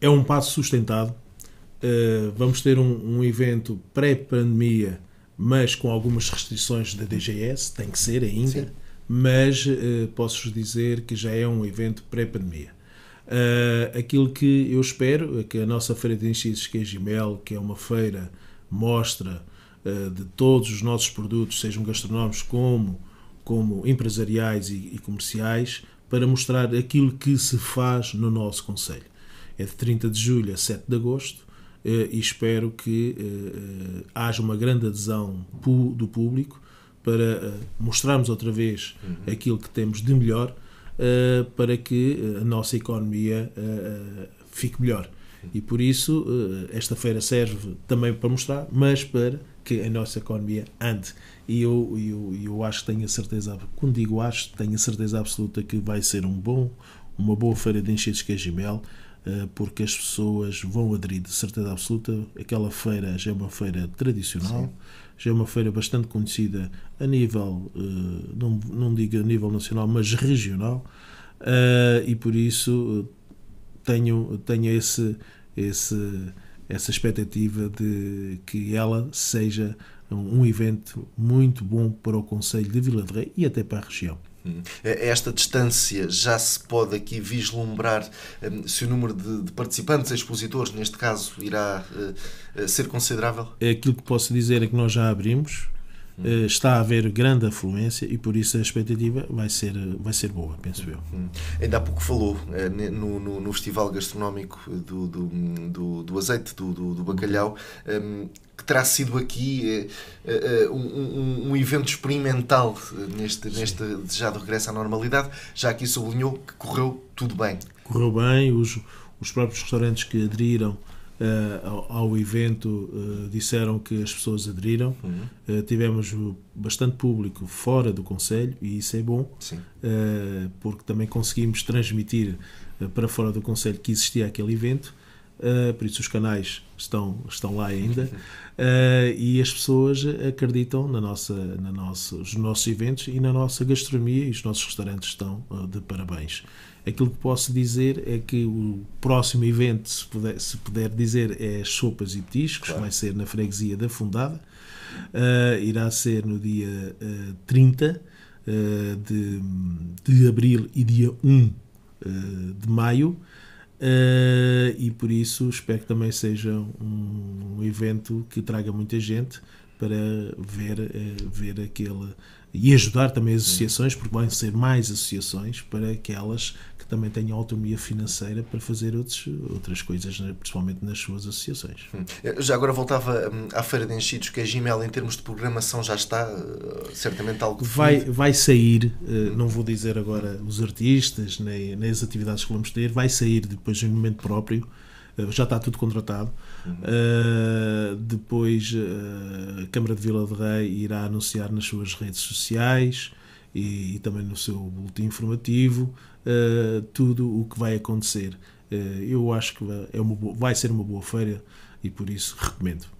é um passo sustentado. Uh, vamos ter um, um evento pré-pandemia, mas com algumas restrições da DGS, tem que ser ainda, Sim. mas uh, eh, posso dizer que já é um evento pré-pandemia. Uh, aquilo que eu espero é que a nossa Feira de Enchidos Queijimel, é que é uma feira mostra de todos os nossos produtos, sejam gastronómicos como, como empresariais e, e comerciais, para mostrar aquilo que se faz no nosso Conselho é de 30 de julho a 7 de agosto eh, e espero que eh, eh, haja uma grande adesão do público para mostrarmos outra vez uhum. aquilo que temos de melhor para que a nossa economia fique melhor. E por isso esta feira serve também para mostrar, mas para que a nossa economia ande. E eu, eu, eu acho que tenho a certeza, quando digo acho, tenho a certeza absoluta que vai ser um bom, uma boa feira de enchidos Cajimel, eh, porque as pessoas vão aderir de certeza absoluta. Aquela feira já é uma feira tradicional, Sim. já é uma feira bastante conhecida a nível, eh, não, não digo a nível nacional, mas regional, eh, e por isso tenho, tenho esse, esse, essa expectativa de que ela seja um evento muito bom para o Conselho de Vila de Rei e até para a região. Hum. Esta distância já se pode aqui vislumbrar hum, se o número de, participantes, expositores, neste caso, irá eh, eh, ser considerável? Aquilo que posso dizer é que nós já abrimos eh, está a haver grande afluência e por isso a expectativa vai ser, vai ser boa, penso eu. Hum. Ainda há pouco falou eh, no, no, no Festival Gastronómico do, do, do, do Azeite, do, do, do Bacalhau, ehm, que terá sido aqui uh, uh, um, um, evento experimental neste, neste desejado regresso à normalidade, já aqui sublinhou que correu tudo bem. Correu bem, os, os próprios restaurantes que aderiram eh, ao, ao, evento, eh, disseram que as pessoas aderiram. Uhum. Eh, tivemos bastante público fora do Conselho e isso é bom, porque também conseguimos transmitir para fora do Conselho que existia aquele evento. Uh, por isso os canais estão, estão lá ainda uh, e as pessoas acreditam na nossa, na nossa, nos nossos eventos e na nossa gastronomia e os nossos restaurantes estão uh, de parabéns. Aquilo que posso dizer é que o próximo evento, se puder, se puder dizer, é Sopas e Petiscos, claro. vai ser na freguesia da Fundada, uh, irá ser no dia uh, 30 uh, de, de abril e dia 1 ah, de maio. Uh, e por isso espero que também seja um, um evento que traga muita gente para ver, eh, ver aquele. E ajudar também as associações, porque vão ser mais associações, para que elas que também tenham autonomia financeira para fazer outros, outras coisas, né, principalmente nas suas associações. Hum. Já agora voltava hum, à Feira de Enchidos, que a Gmail, em termos de programação, já está eh, certamente algo Vai, vai sair, eh, não vou dizer agora os artistas, nem, nem as atividades que vamos ter, vai sair depois de um momento próprio. Eh, já está tudo contratado. Uhum. Uh, depois uh, a Câmara de Vila de Rei irá anunciar nas suas redes sociais e, e também no seu boletim informativo uh, tudo o que vai acontecer. eu acho que é uma boa, vai ser uma boa feira e por isso recomendo.